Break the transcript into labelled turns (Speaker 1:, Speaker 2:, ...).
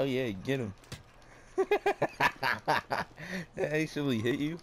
Speaker 1: Oh yeah, get him. that actually hit you?